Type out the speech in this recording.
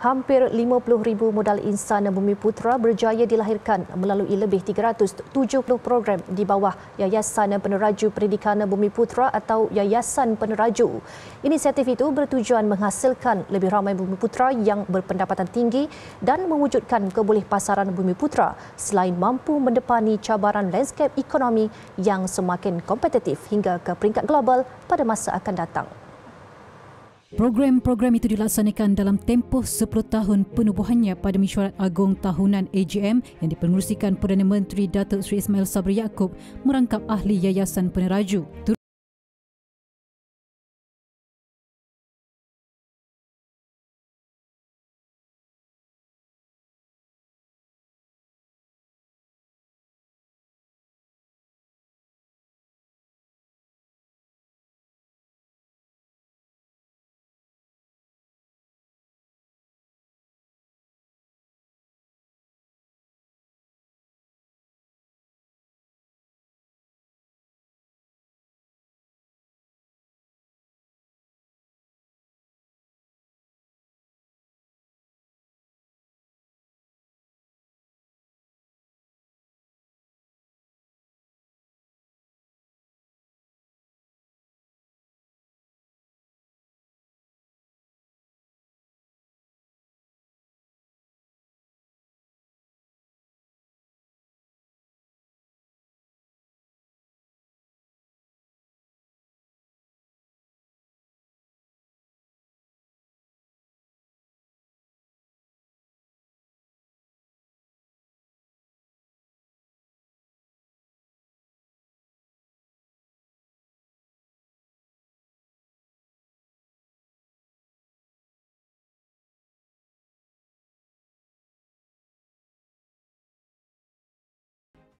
hampir 50,000 modal insan Bumi Putra berjaya dilahirkan melalui lebih 370 program di bawah Yayasan Peneraju Pendidikan Bumi Putra atau Yayasan Peneraju. Inisiatif itu bertujuan menghasilkan lebih ramai Bumi Putra yang berpendapatan tinggi dan mewujudkan keboleh pasaran Bumi Putra selain mampu mendepani cabaran landscape ekonomi yang semakin kompetitif hingga ke peringkat global pada masa akan datang. Program-program itu dilaksanakan dalam tempoh 10 tahun penubuhannya pada mesyuarat agung tahunan AGM yang dipengerusikan Perdana Menteri Datuk Sri Ismail Sabri Yaakob merangkap ahli Yayasan Peneraju.